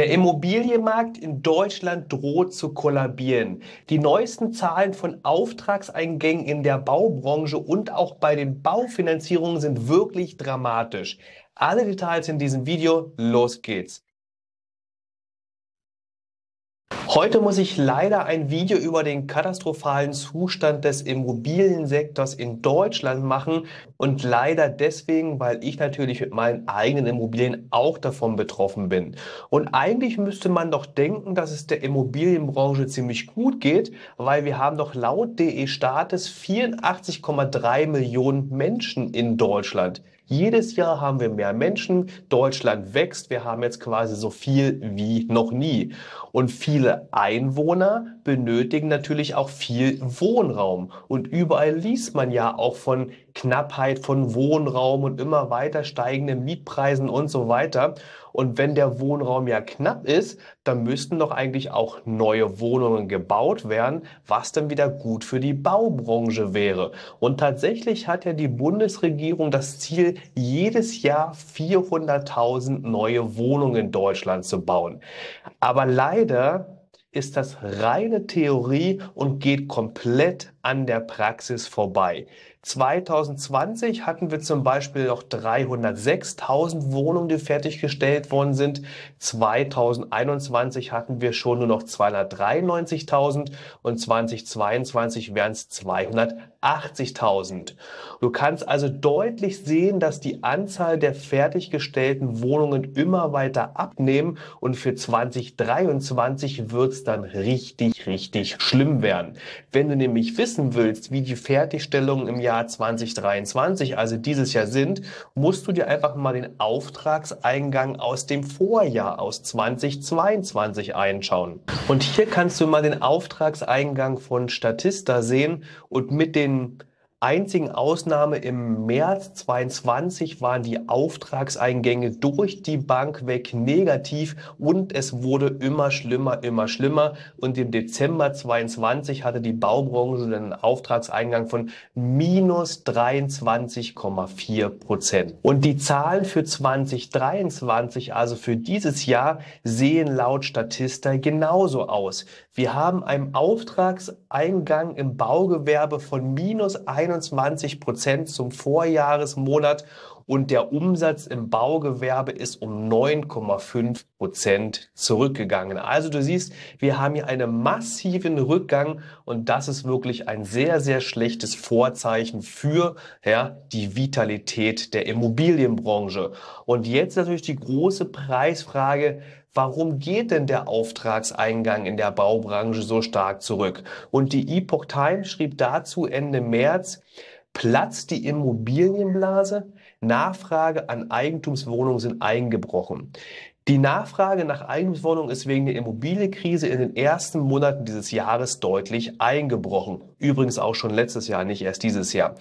Der Immobilienmarkt in Deutschland droht zu kollabieren. Die neuesten Zahlen von Auftragseingängen in der Baubranche und auch bei den Baufinanzierungen sind wirklich dramatisch. Alle Details in diesem Video, los geht's. Heute muss ich leider ein Video über den katastrophalen Zustand des Immobiliensektors in Deutschland machen und leider deswegen, weil ich natürlich mit meinen eigenen Immobilien auch davon betroffen bin. Und eigentlich müsste man doch denken, dass es der Immobilienbranche ziemlich gut geht, weil wir haben doch laut DE Staates 84,3 Millionen Menschen in Deutschland. Jedes Jahr haben wir mehr Menschen, Deutschland wächst, wir haben jetzt quasi so viel wie noch nie. Und viele Einwohner benötigen natürlich auch viel Wohnraum. Und überall liest man ja auch von Knappheit von Wohnraum und immer weiter steigenden Mietpreisen und so weiter. Und wenn der Wohnraum ja knapp ist, dann müssten doch eigentlich auch neue Wohnungen gebaut werden, was dann wieder gut für die Baubranche wäre. Und tatsächlich hat ja die Bundesregierung das Ziel, jedes Jahr 400.000 neue Wohnungen in Deutschland zu bauen. Aber leider ist das reine Theorie und geht komplett an der Praxis vorbei. 2020 hatten wir zum Beispiel noch 306.000 Wohnungen, die fertiggestellt worden sind. 2021 hatten wir schon nur noch 293.000 und 2022 wären es 280.000. Du kannst also deutlich sehen, dass die Anzahl der fertiggestellten Wohnungen immer weiter abnehmen und für 2023 wird es dann richtig, richtig schlimm werden. Wenn du nämlich wissen wissen willst, wie die Fertigstellungen im Jahr 2023, also dieses Jahr sind, musst du dir einfach mal den Auftragseingang aus dem Vorjahr aus 2022 einschauen. Und hier kannst du mal den Auftragseingang von Statista sehen und mit den einzigen Ausnahme im März 2022 waren die Auftragseingänge durch die Bank weg negativ und es wurde immer schlimmer, immer schlimmer. Und im Dezember 2022 hatte die Baubranche einen Auftragseingang von minus 23,4 Prozent. Und die Zahlen für 2023, also für dieses Jahr, sehen laut Statista genauso aus. Wir haben einen Auftragseingang im Baugewerbe von minus 21 Prozent zum Vorjahresmonat und der Umsatz im Baugewerbe ist um 9,5 Prozent zurückgegangen. Also du siehst, wir haben hier einen massiven Rückgang und das ist wirklich ein sehr, sehr schlechtes Vorzeichen für ja, die Vitalität der Immobilienbranche. Und jetzt natürlich die große Preisfrage, Warum geht denn der Auftragseingang in der Baubranche so stark zurück? Und die Epoch Times schrieb dazu Ende März, platzt die Immobilienblase? Nachfrage an Eigentumswohnungen sind eingebrochen. Die Nachfrage nach Eigentumswohnungen ist wegen der Immobilienkrise in den ersten Monaten dieses Jahres deutlich eingebrochen. Übrigens auch schon letztes Jahr, nicht erst dieses Jahr.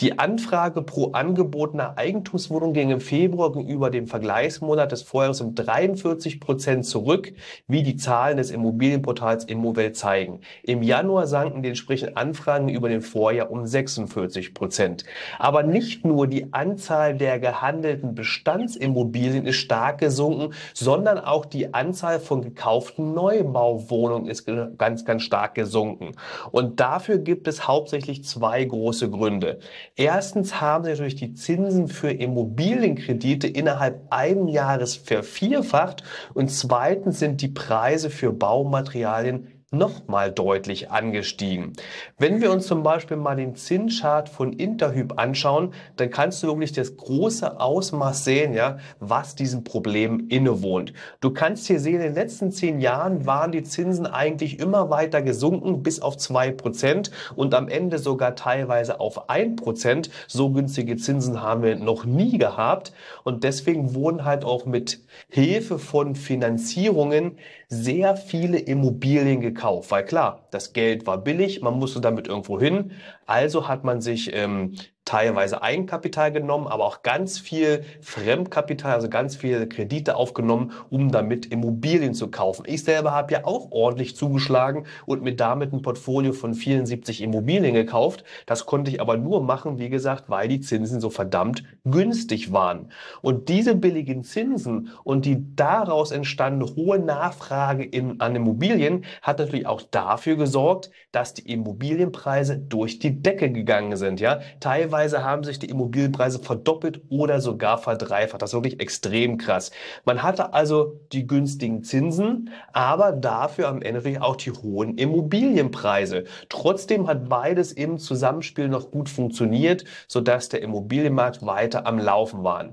Die Anfrage pro angebotener Eigentumswohnung ging im Februar gegenüber dem Vergleichsmonat des Vorjahres um 43 Prozent zurück, wie die Zahlen des Immobilienportals Immowelt zeigen. Im Januar sanken die entsprechenden Anfragen über dem Vorjahr um 46 Prozent. Aber nicht nur die Anzahl der gehandelten Bestandsimmobilien ist stark gesunken, sondern auch die Anzahl von gekauften Neubauwohnungen ist ganz, ganz stark gesunken. Und dafür gibt es hauptsächlich zwei große Gründe. Erstens haben sich natürlich die Zinsen für Immobilienkredite innerhalb eines Jahres vervierfacht und zweitens sind die Preise für Baumaterialien nochmal deutlich angestiegen. Wenn wir uns zum Beispiel mal den Zinschart von Interhyp anschauen, dann kannst du wirklich das große Ausmaß sehen, ja, was diesem Problem innewohnt. Du kannst hier sehen, in den letzten zehn Jahren waren die Zinsen eigentlich immer weiter gesunken bis auf zwei Prozent und am Ende sogar teilweise auf ein Prozent. So günstige Zinsen haben wir noch nie gehabt und deswegen wurden halt auch mit Hilfe von Finanzierungen sehr viele Immobilien gekauft, weil klar, das Geld war billig, man musste damit irgendwo hin. Also hat man sich ähm, teilweise Eigenkapital genommen, aber auch ganz viel Fremdkapital, also ganz viele Kredite aufgenommen, um damit Immobilien zu kaufen. Ich selber habe ja auch ordentlich zugeschlagen und mir damit ein Portfolio von 74 Immobilien gekauft. Das konnte ich aber nur machen, wie gesagt, weil die Zinsen so verdammt günstig waren. Und diese billigen Zinsen und die daraus entstandene hohe Nachfrage in, an Immobilien hat natürlich auch dafür gesorgt, dass die Immobilienpreise durch die Decke gegangen sind. Ja, teilweise teilweise haben sich die Immobilienpreise verdoppelt oder sogar verdreifacht. Das ist wirklich extrem krass. Man hatte also die günstigen Zinsen, aber dafür am Ende auch die hohen Immobilienpreise. Trotzdem hat beides im Zusammenspiel noch gut funktioniert, sodass der Immobilienmarkt weiter am Laufen war.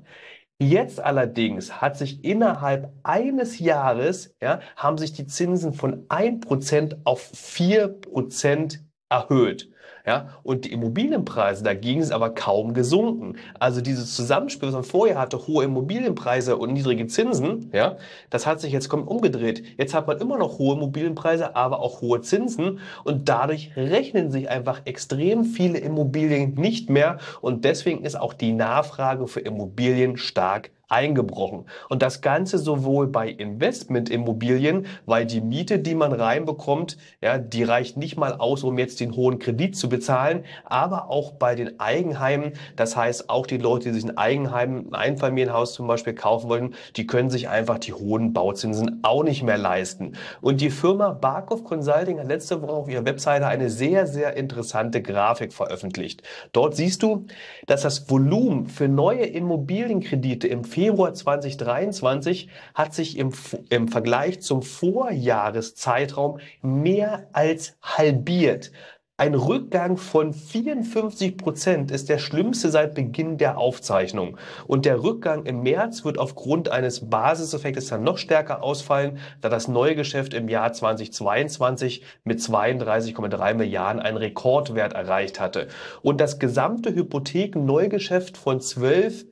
Jetzt allerdings hat sich innerhalb eines Jahres, ja, haben sich die Zinsen von 1% auf 4% erhöht. Ja? Und die Immobilienpreise dagegen sind aber kaum gesunken. Also dieses Zusammenspiel, was man vorher hatte, hohe Immobilienpreise und niedrige Zinsen, ja, das hat sich jetzt komplett umgedreht. Jetzt hat man immer noch hohe Immobilienpreise, aber auch hohe Zinsen und dadurch rechnen sich einfach extrem viele Immobilien nicht mehr und deswegen ist auch die Nachfrage für Immobilien stark eingebrochen. Und das Ganze sowohl bei Investmentimmobilien, weil die Miete, die man reinbekommt, ja, die reicht nicht mal aus, um jetzt den hohen Kredit zu bezahlen, aber auch bei den Eigenheimen. Das heißt, auch die Leute, die sich ein Eigenheim, ein Einfamilienhaus zum Beispiel kaufen wollen, die können sich einfach die hohen Bauzinsen auch nicht mehr leisten. Und die Firma Barkov Consulting hat letzte Woche auf ihrer Webseite eine sehr, sehr interessante Grafik veröffentlicht. Dort siehst du, dass das Volumen für neue Immobilienkredite im Februar 2023 hat sich im, im Vergleich zum Vorjahreszeitraum mehr als halbiert. Ein Rückgang von 54 Prozent ist der schlimmste seit Beginn der Aufzeichnung. Und der Rückgang im März wird aufgrund eines Basiseffektes dann noch stärker ausfallen, da das neue Geschäft im Jahr 2022 mit 32,3 Milliarden einen Rekordwert erreicht hatte. Und das gesamte Hypothekenneugeschäft von 12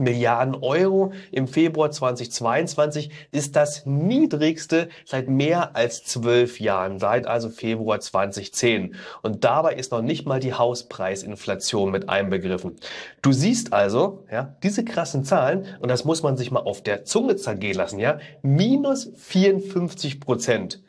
Milliarden Euro. Im Februar 2022 ist das niedrigste seit mehr als zwölf Jahren, seit also Februar 2010. Und dabei ist noch nicht mal die Hauspreisinflation mit einbegriffen. Du siehst also, ja, diese krassen Zahlen, und das muss man sich mal auf der Zunge zergehen lassen, ja, minus 54 Prozent.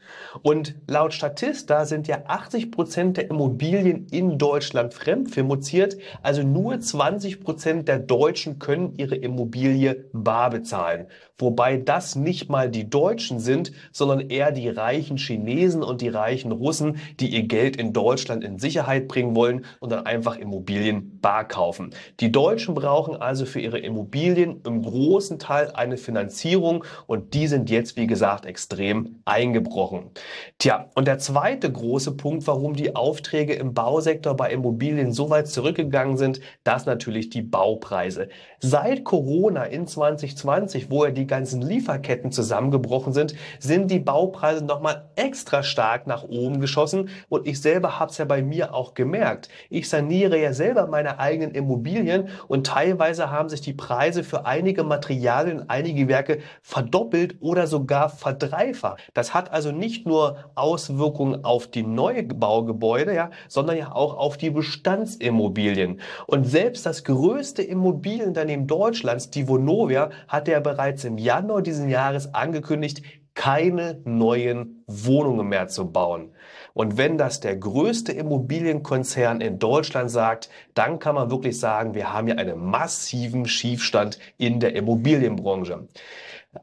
Und laut Statista sind ja 80 Prozent der Immobilien in Deutschland fremdfinanziert. Also nur 20 Prozent der Deutschen können ihre Immobilie bar bezahlen. Wobei das nicht mal die Deutschen sind, sondern eher die reichen Chinesen und die reichen Russen, die ihr Geld in Deutschland in Sicherheit bringen wollen und dann einfach Immobilien bar kaufen. Die Deutschen brauchen also für ihre Immobilien im großen Teil eine Finanzierung und die sind jetzt, wie gesagt, extrem eingebrochen. Jahren. Tja, und der zweite große Punkt, warum die Aufträge im Bausektor bei Immobilien so weit zurückgegangen sind, das natürlich die Baupreise. Seit Corona in 2020, wo ja die ganzen Lieferketten zusammengebrochen sind, sind die Baupreise nochmal extra stark nach oben geschossen. Und ich selber habe es ja bei mir auch gemerkt. Ich saniere ja selber meine eigenen Immobilien und teilweise haben sich die Preise für einige Materialien, einige Werke verdoppelt oder sogar verdreifacht. Das hat also nicht nicht nur Auswirkungen auf die Neubaugebäude, ja, sondern ja auch auf die Bestandsimmobilien. Und selbst das größte Immobilienunternehmen Deutschlands, die Vonovia, hat ja bereits im Januar diesen Jahres angekündigt, keine neuen Wohnungen mehr zu bauen. Und wenn das der größte Immobilienkonzern in Deutschland sagt, dann kann man wirklich sagen, wir haben ja einen massiven Schiefstand in der Immobilienbranche.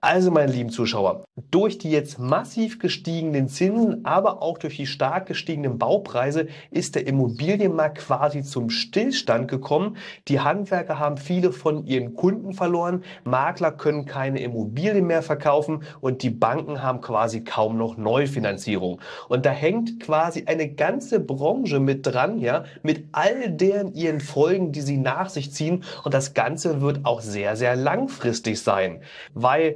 Also, meine lieben Zuschauer, durch die jetzt massiv gestiegenen Zinsen, aber auch durch die stark gestiegenen Baupreise ist der Immobilienmarkt quasi zum Stillstand gekommen. Die Handwerker haben viele von ihren Kunden verloren, Makler können keine Immobilien mehr verkaufen und die Banken haben quasi kaum noch Neufinanzierung. Und da hängt quasi eine ganze Branche mit dran, ja, mit all deren ihren Folgen, die sie nach sich ziehen. Und das Ganze wird auch sehr, sehr langfristig sein, weil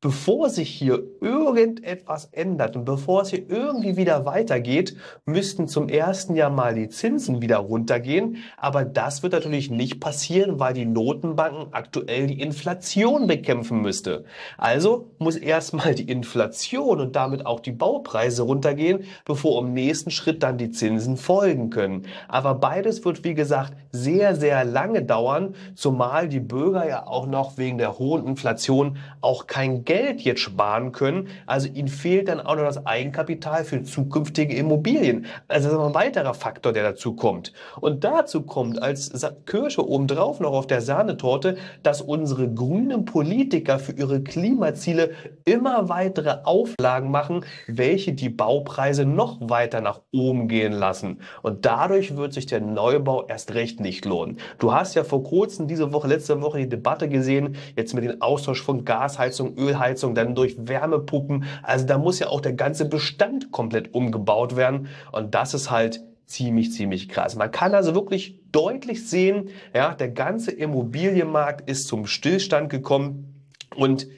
bevor sich hier irgendetwas ändert und bevor es hier irgendwie wieder weitergeht, müssten zum ersten Jahr mal die Zinsen wieder runtergehen. Aber das wird natürlich nicht passieren, weil die Notenbanken aktuell die Inflation bekämpfen müsste. Also muss erstmal die Inflation und damit auch die Baupreise runtergehen, bevor im nächsten Schritt dann die Zinsen folgen können. Aber beides wird, wie gesagt, sehr, sehr lange dauern, zumal die Bürger ja auch noch wegen der hohen Inflation auch kein Geld Geld jetzt sparen können. Also ihnen fehlt dann auch noch das Eigenkapital für zukünftige Immobilien. Also das ist ein weiterer Faktor, der dazu kommt. Und dazu kommt als Kirsche obendrauf noch auf der Sahnetorte, dass unsere grünen Politiker für ihre Klimaziele immer weitere Auflagen machen, welche die Baupreise noch weiter nach oben gehen lassen. Und dadurch wird sich der Neubau erst recht nicht lohnen. Du hast ja vor kurzem, diese Woche, letzte Woche die Debatte gesehen, jetzt mit dem Austausch von Gasheizung, Öl Ölheizung, dann durch Wärmepumpen. Also da muss ja auch der ganze Bestand komplett umgebaut werden. Und das ist halt ziemlich, ziemlich krass. Man kann also wirklich deutlich sehen, ja, der ganze Immobilienmarkt ist zum Stillstand gekommen und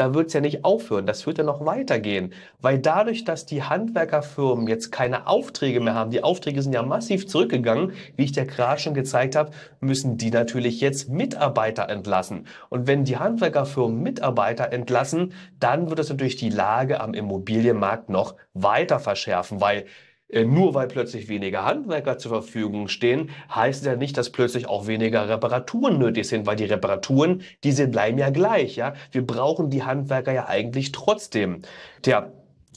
da wird es ja nicht aufhören, das wird ja noch weitergehen. Weil dadurch, dass die Handwerkerfirmen jetzt keine Aufträge mehr haben, die Aufträge sind ja massiv zurückgegangen, wie ich dir gerade schon gezeigt habe, müssen die natürlich jetzt Mitarbeiter entlassen. Und wenn die Handwerkerfirmen Mitarbeiter entlassen, dann wird das natürlich die Lage am Immobilienmarkt noch weiter verschärfen, weil äh, nur weil plötzlich weniger Handwerker zur Verfügung stehen, heißt es ja nicht, dass plötzlich auch weniger Reparaturen nötig sind, weil die Reparaturen, diese bleiben ja gleich, ja. Wir brauchen die Handwerker ja eigentlich trotzdem. Tja,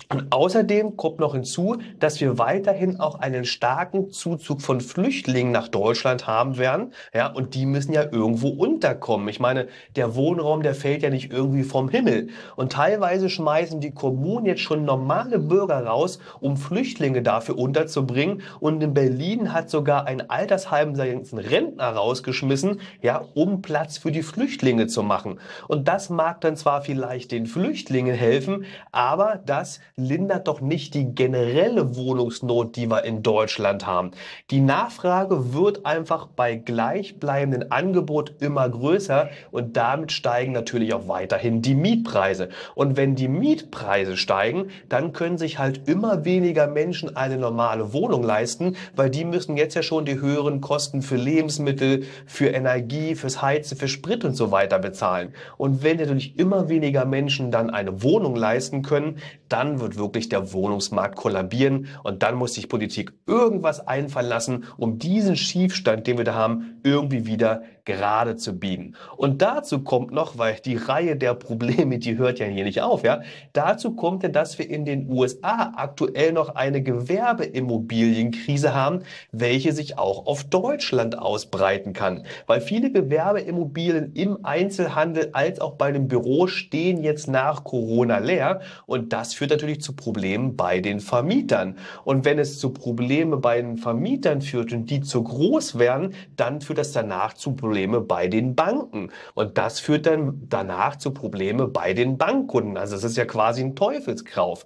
und außerdem kommt noch hinzu, dass wir weiterhin auch einen starken Zuzug von Flüchtlingen nach Deutschland haben werden. Ja, und die müssen ja irgendwo unterkommen. Ich meine, der Wohnraum, der fällt ja nicht irgendwie vom Himmel. Und teilweise schmeißen die Kommunen jetzt schon normale Bürger raus, um Flüchtlinge dafür unterzubringen. Und in Berlin hat sogar ein Altersheim seinen Rentner rausgeschmissen, ja, um Platz für die Flüchtlinge zu machen. Und das mag dann zwar vielleicht den Flüchtlingen helfen, aber das lindert doch nicht die generelle Wohnungsnot, die wir in Deutschland haben. Die Nachfrage wird einfach bei gleichbleibendem Angebot immer größer und damit steigen natürlich auch weiterhin die Mietpreise. Und wenn die Mietpreise steigen, dann können sich halt immer weniger Menschen eine normale Wohnung leisten, weil die müssen jetzt ja schon die höheren Kosten für Lebensmittel, für Energie, fürs Heizen, für Sprit und so weiter bezahlen. Und wenn natürlich immer weniger Menschen dann eine Wohnung leisten können, dann wird wirklich der Wohnungsmarkt kollabieren und dann muss sich Politik irgendwas einfallen lassen, um diesen Schiefstand, den wir da haben, irgendwie wieder gerade zu biegen. Und dazu kommt noch, weil die Reihe der Probleme, die hört ja hier nicht auf, ja, dazu kommt ja, dass wir in den USA aktuell noch eine Gewerbeimmobilienkrise haben, welche sich auch auf Deutschland ausbreiten kann. Weil viele Gewerbeimmobilien im Einzelhandel als auch bei dem Büro stehen jetzt nach Corona leer und das führt natürlich natürlich zu Problemen bei den Vermietern. Und wenn es zu Problemen bei den Vermietern führt und die zu groß werden, dann führt das danach zu Problemen bei den Banken. Und das führt dann danach zu Problemen bei den Bankkunden. Also es ist ja quasi ein Teufelskreis,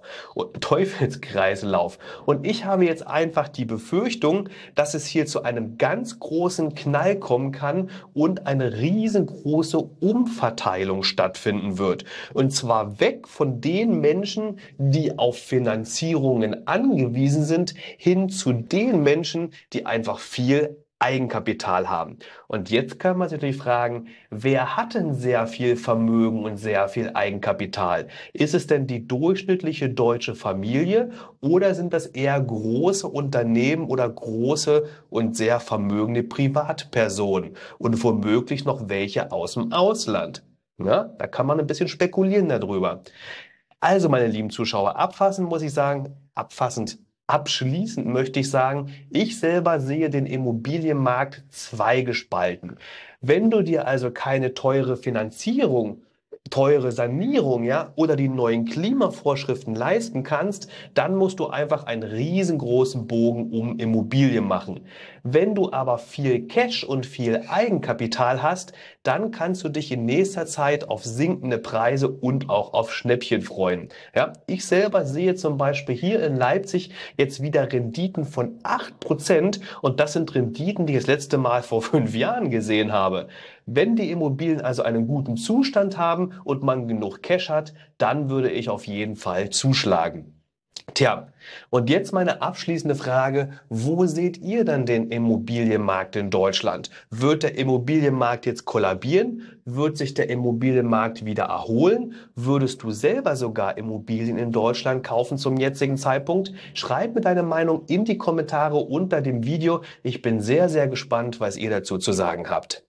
Teufelskreislauf. Und ich habe jetzt einfach die Befürchtung, dass es hier zu einem ganz großen Knall kommen kann und eine riesengroße Umverteilung stattfinden wird. Und zwar weg von den Menschen, die auf Finanzierungen angewiesen sind, hin zu den Menschen, die einfach viel Eigenkapital haben. Und jetzt kann man sich natürlich fragen, wer hat denn sehr viel Vermögen und sehr viel Eigenkapital? Ist es denn die durchschnittliche deutsche Familie oder sind das eher große Unternehmen oder große und sehr vermögende Privatpersonen und womöglich noch welche aus dem Ausland? Ja, da kann man ein bisschen spekulieren darüber. Also, meine lieben Zuschauer, abfassend muss ich sagen, abfassend Abschließend möchte ich sagen, ich selber sehe den Immobilienmarkt zweigespalten. Wenn du dir also keine teure Finanzierung teure Sanierung, ja, oder die neuen Klimavorschriften leisten kannst, dann musst du einfach einen riesengroßen Bogen um Immobilien machen. Wenn du aber viel Cash und viel Eigenkapital hast, dann kannst du dich in nächster Zeit auf sinkende Preise und auch auf Schnäppchen freuen. Ja, ich selber sehe zum Beispiel hier in Leipzig jetzt wieder Renditen von acht Prozent und das sind Renditen, die ich das letzte Mal vor fünf Jahren gesehen habe. Wenn die Immobilien also einen guten Zustand haben und man genug Cash hat, dann würde ich auf jeden Fall zuschlagen. Tja, und jetzt meine abschließende Frage, wo seht ihr dann den Immobilienmarkt in Deutschland? Wird der Immobilienmarkt jetzt kollabieren? Wird sich der Immobilienmarkt wieder erholen? Würdest du selber sogar Immobilien in Deutschland kaufen zum jetzigen Zeitpunkt? Schreib mir deine Meinung in die Kommentare unter dem Video. Ich bin sehr, sehr gespannt, was ihr dazu zu sagen habt.